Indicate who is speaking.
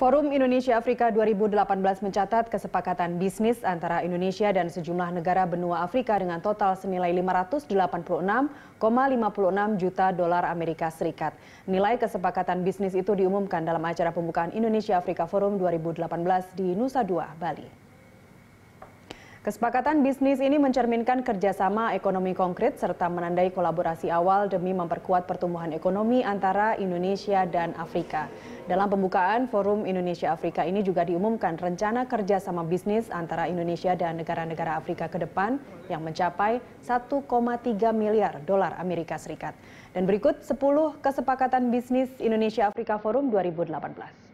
Speaker 1: Forum Indonesia Afrika 2018 mencatat kesepakatan bisnis antara Indonesia dan sejumlah negara benua Afrika dengan total senilai 586,56 juta dolar Amerika Serikat. Nilai kesepakatan bisnis itu diumumkan dalam acara pembukaan Indonesia Afrika Forum 2018 di Nusa Dua, Bali. Kesepakatan bisnis ini mencerminkan kerjasama ekonomi konkret serta menandai kolaborasi awal demi memperkuat pertumbuhan ekonomi antara Indonesia dan Afrika. Dalam pembukaan Forum Indonesia Afrika ini juga diumumkan rencana kerjasama bisnis antara Indonesia dan negara-negara Afrika ke depan yang mencapai 1,3 miliar dolar Amerika Serikat. Dan berikut 10 kesepakatan bisnis Indonesia Afrika Forum 2018.